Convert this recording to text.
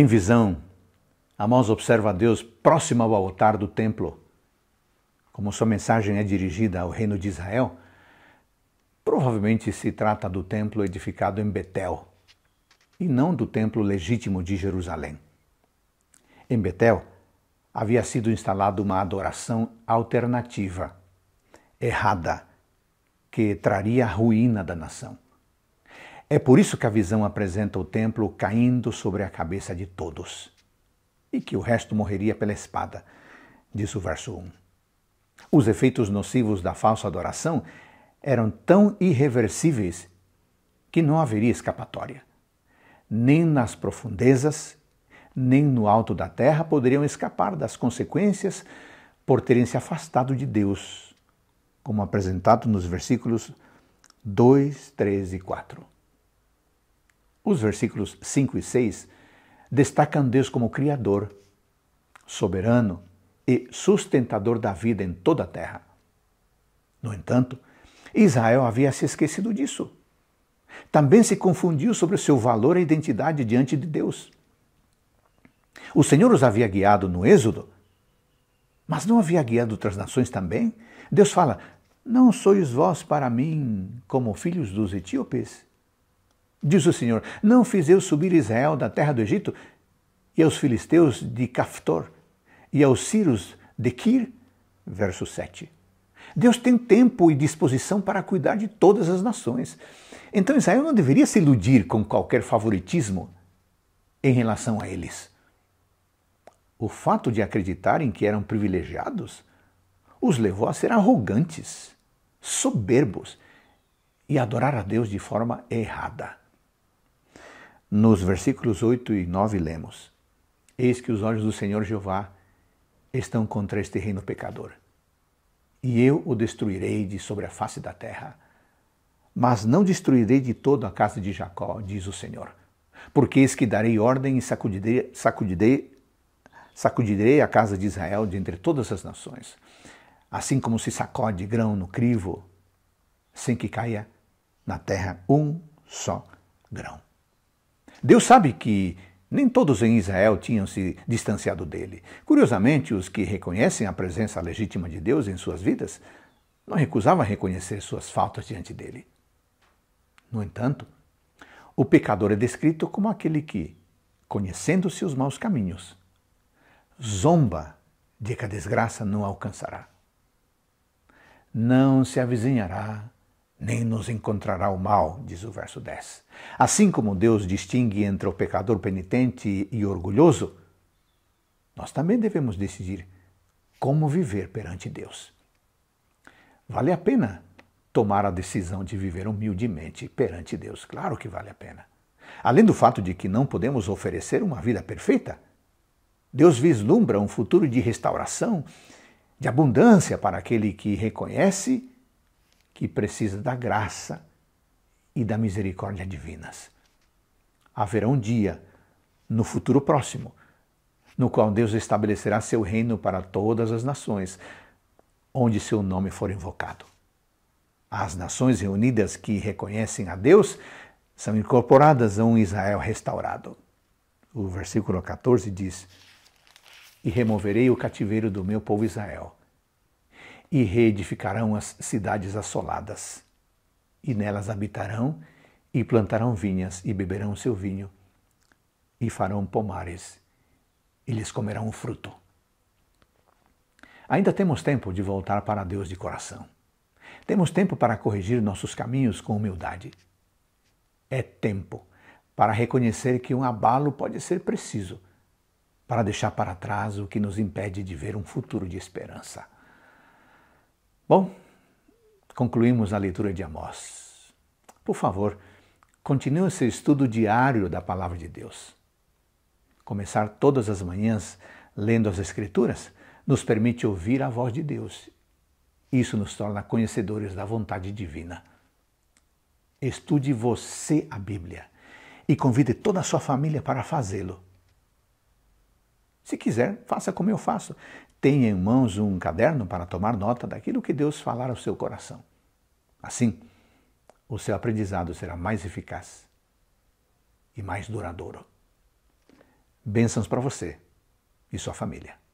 Em visão, Amós observa Deus próximo ao altar do templo. Como sua mensagem é dirigida ao reino de Israel, provavelmente se trata do templo edificado em Betel e não do templo legítimo de Jerusalém. Em Betel, havia sido instalada uma adoração alternativa, errada, que traria a ruína da nação. É por isso que a visão apresenta o templo caindo sobre a cabeça de todos, e que o resto morreria pela espada, diz o verso 1. Os efeitos nocivos da falsa adoração eram tão irreversíveis que não haveria escapatória. Nem nas profundezas, nem no alto da terra poderiam escapar das consequências por terem se afastado de Deus, como apresentado nos versículos 2, 3 e 4. Os versículos 5 e 6 destacam Deus como Criador, soberano e sustentador da vida em toda a terra. No entanto, Israel havia se esquecido disso. Também se confundiu sobre o seu valor e identidade diante de Deus. O Senhor os havia guiado no Êxodo, mas não havia guiado outras nações também? Deus fala: Não sois vós para mim como filhos dos etíopes? Diz o Senhor: Não fiz eu subir Israel da terra do Egito, e aos filisteus de Caftor, e aos sírios de Kir? Verso 7. Deus tem tempo e disposição para cuidar de todas as nações. Então Israel não deveria se iludir com qualquer favoritismo em relação a eles. O fato de acreditarem que eram privilegiados os levou a ser arrogantes, soberbos e adorar a Deus de forma errada. Nos versículos 8 e 9 lemos: Eis que os olhos do Senhor Jeová estão contra este reino pecador, e eu o destruirei de sobre a face da terra. Mas não destruirei de todo a casa de Jacó, diz o Senhor, porque eis que darei ordem e sacudirei, sacudirei, sacudirei a casa de Israel de entre todas as nações, assim como se sacode grão no crivo, sem que caia na terra um só grão. Deus sabe que nem todos em Israel tinham se distanciado dele. Curiosamente, os que reconhecem a presença legítima de Deus em suas vidas não recusavam reconhecer suas faltas diante dele. No entanto, o pecador é descrito como aquele que, conhecendo seus maus caminhos, zomba de que a desgraça não alcançará. Não se avizinhará nem nos encontrará o mal, diz o verso 10. Assim como Deus distingue entre o pecador penitente e orgulhoso, nós também devemos decidir como viver perante Deus. Vale a pena tomar a decisão de viver humildemente perante Deus? Claro que vale a pena. Além do fato de que não podemos oferecer uma vida perfeita, Deus vislumbra um futuro de restauração, de abundância para aquele que reconhece que precisa da graça e da misericórdia divinas. Haverá um dia, no futuro próximo, no qual Deus estabelecerá seu reino para todas as nações, onde seu nome for invocado. As nações reunidas que reconhecem a Deus são incorporadas a um Israel restaurado. O versículo 14 diz: E removerei o cativeiro do meu povo Israel e reedificarão as cidades assoladas. E nelas habitarão, e plantarão vinhas, e beberão seu vinho, e farão pomares, e lhes comerão o fruto. Ainda temos tempo de voltar para Deus de coração. Temos tempo para corrigir nossos caminhos com humildade. É tempo para reconhecer que um abalo pode ser preciso para deixar para trás o que nos impede de ver um futuro de esperança. Bom, concluímos a leitura de Amós. Por favor, continue seu estudo diário da Palavra de Deus. Começar todas as manhãs lendo as Escrituras nos permite ouvir a voz de Deus. Isso nos torna conhecedores da vontade divina. Estude você a Bíblia e convide toda a sua família para fazê-lo. Se quiser, faça como eu faço. Tenha em mãos um caderno para tomar nota daquilo que Deus falar ao seu coração. Assim, o seu aprendizado será mais eficaz e mais duradouro. Bênçãos para você e sua família.